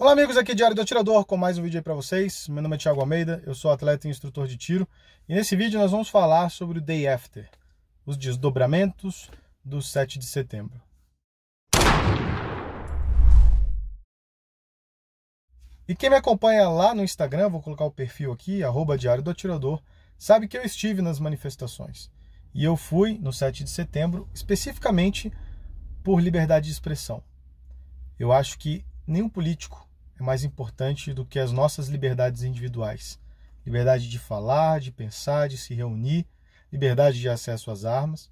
Olá amigos, aqui é Diário do Atirador com mais um vídeo aí para vocês. Meu nome é Thiago Almeida, eu sou atleta e instrutor de tiro e nesse vídeo nós vamos falar sobre o Day After, os desdobramentos do 7 de setembro. E quem me acompanha lá no Instagram, vou colocar o perfil aqui, arroba Diário do Atirador, sabe que eu estive nas manifestações. E eu fui no 7 de setembro, especificamente por liberdade de expressão. Eu acho que nenhum político é mais importante do que as nossas liberdades individuais. Liberdade de falar, de pensar, de se reunir, liberdade de acesso às armas.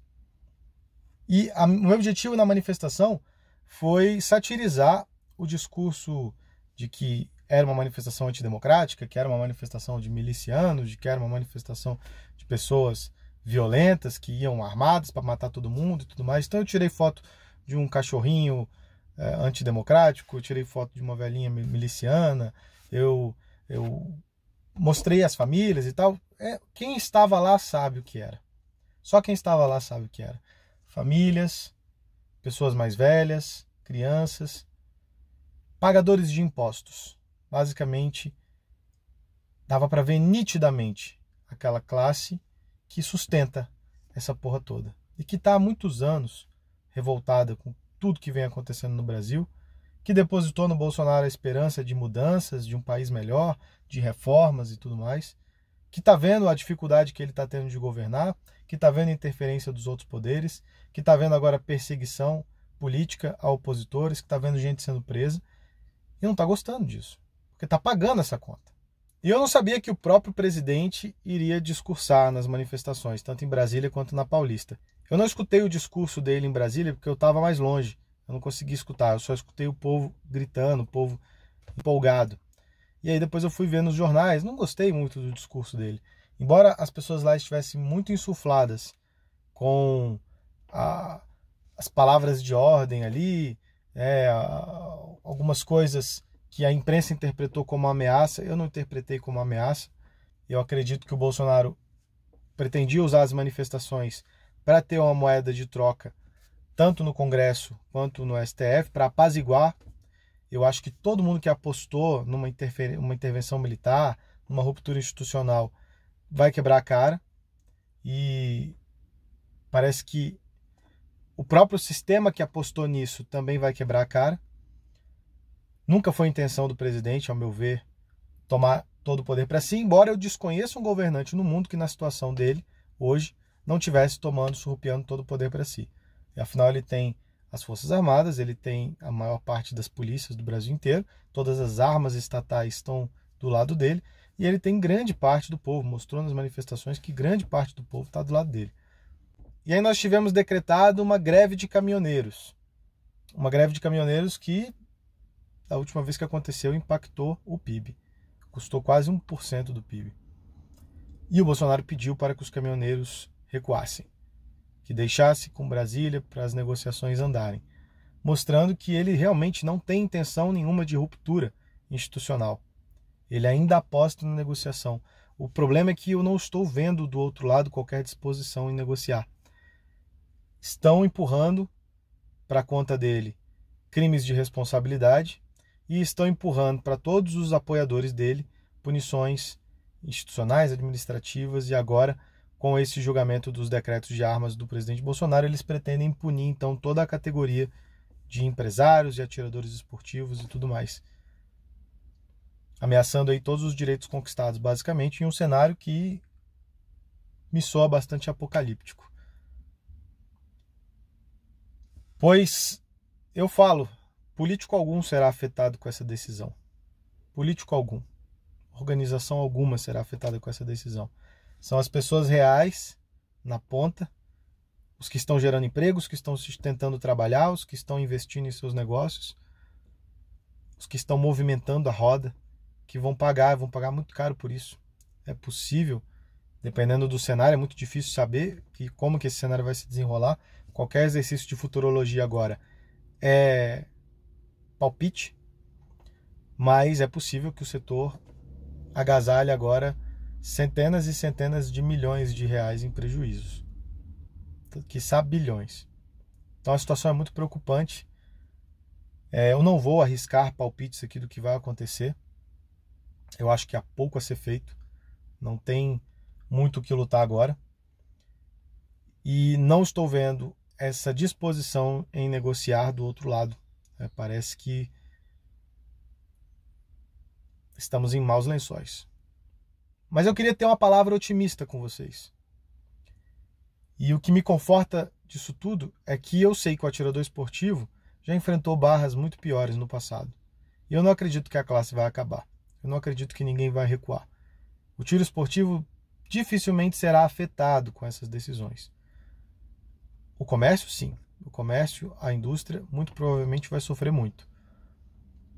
E a, o meu objetivo na manifestação foi satirizar o discurso de que era uma manifestação antidemocrática, que era uma manifestação de milicianos, de que era uma manifestação de pessoas violentas que iam armadas para matar todo mundo e tudo mais. Então eu tirei foto de um cachorrinho é, antidemocrático, eu tirei foto de uma velhinha miliciana, eu, eu mostrei as famílias e tal. É, quem estava lá sabe o que era. Só quem estava lá sabe o que era. Famílias, pessoas mais velhas, crianças, pagadores de impostos. Basicamente, dava para ver nitidamente aquela classe que sustenta essa porra toda e que está há muitos anos revoltada com tudo que vem acontecendo no Brasil, que depositou no Bolsonaro a esperança de mudanças, de um país melhor, de reformas e tudo mais, que está vendo a dificuldade que ele está tendo de governar, que está vendo a interferência dos outros poderes, que está vendo agora perseguição política a opositores, que está vendo gente sendo presa, e não está gostando disso, porque está pagando essa conta. E eu não sabia que o próprio presidente iria discursar nas manifestações, tanto em Brasília quanto na Paulista. Eu não escutei o discurso dele em Brasília porque eu estava mais longe. Eu não consegui escutar, eu só escutei o povo gritando, o povo empolgado. E aí depois eu fui ver nos jornais, não gostei muito do discurso dele. Embora as pessoas lá estivessem muito insufladas com a, as palavras de ordem ali, é, algumas coisas que a imprensa interpretou como ameaça, eu não interpretei como ameaça. Eu acredito que o Bolsonaro pretendia usar as manifestações para ter uma moeda de troca, tanto no Congresso quanto no STF, para apaziguar. Eu acho que todo mundo que apostou numa uma intervenção militar, numa ruptura institucional, vai quebrar a cara. E parece que o próprio sistema que apostou nisso também vai quebrar a cara. Nunca foi intenção do presidente, ao meu ver, tomar todo o poder para si, embora eu desconheça um governante no mundo que, na situação dele hoje, não tivesse tomando, surrupiando todo o poder para si. E, afinal, ele tem as Forças Armadas, ele tem a maior parte das polícias do Brasil inteiro, todas as armas estatais estão do lado dele, e ele tem grande parte do povo, mostrou nas manifestações que grande parte do povo está do lado dele. E aí nós tivemos decretado uma greve de caminhoneiros. Uma greve de caminhoneiros que, da última vez que aconteceu, impactou o PIB. Custou quase 1% do PIB. E o Bolsonaro pediu para que os caminhoneiros recuassem, que deixasse com Brasília para as negociações andarem, mostrando que ele realmente não tem intenção nenhuma de ruptura institucional. Ele ainda aposta na negociação. O problema é que eu não estou vendo do outro lado qualquer disposição em negociar. Estão empurrando para a conta dele crimes de responsabilidade e estão empurrando para todos os apoiadores dele punições institucionais, administrativas e agora com esse julgamento dos decretos de armas do presidente Bolsonaro, eles pretendem punir então toda a categoria de empresários, e atiradores esportivos e tudo mais. Ameaçando aí todos os direitos conquistados, basicamente, em um cenário que me soa bastante apocalíptico. Pois eu falo, político algum será afetado com essa decisão. Político algum. Organização alguma será afetada com essa decisão. São as pessoas reais na ponta, os que estão gerando empregos, os que estão tentando trabalhar, os que estão investindo em seus negócios, os que estão movimentando a roda, que vão pagar, vão pagar muito caro por isso. É possível, dependendo do cenário, é muito difícil saber que, como que esse cenário vai se desenrolar. Qualquer exercício de futurologia agora é palpite, mas é possível que o setor agasalhe agora centenas e centenas de milhões de reais em prejuízos, que bilhões. Então a situação é muito preocupante. É, eu não vou arriscar palpites aqui do que vai acontecer. Eu acho que há pouco a ser feito. Não tem muito o que lutar agora. E não estou vendo essa disposição em negociar do outro lado. É, parece que estamos em maus lençóis. Mas eu queria ter uma palavra otimista com vocês. E o que me conforta disso tudo é que eu sei que o atirador esportivo já enfrentou barras muito piores no passado. E eu não acredito que a classe vai acabar. Eu não acredito que ninguém vai recuar. O tiro esportivo dificilmente será afetado com essas decisões. O comércio, sim. O comércio, a indústria, muito provavelmente vai sofrer muito.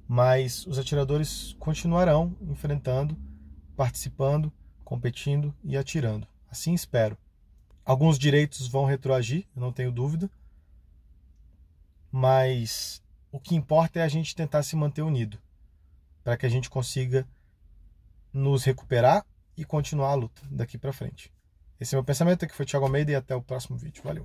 Mas os atiradores continuarão enfrentando participando, competindo e atirando. Assim espero. Alguns direitos vão retroagir, não tenho dúvida, mas o que importa é a gente tentar se manter unido para que a gente consiga nos recuperar e continuar a luta daqui para frente. Esse é meu pensamento, aqui foi Thiago Almeida e até o próximo vídeo. Valeu!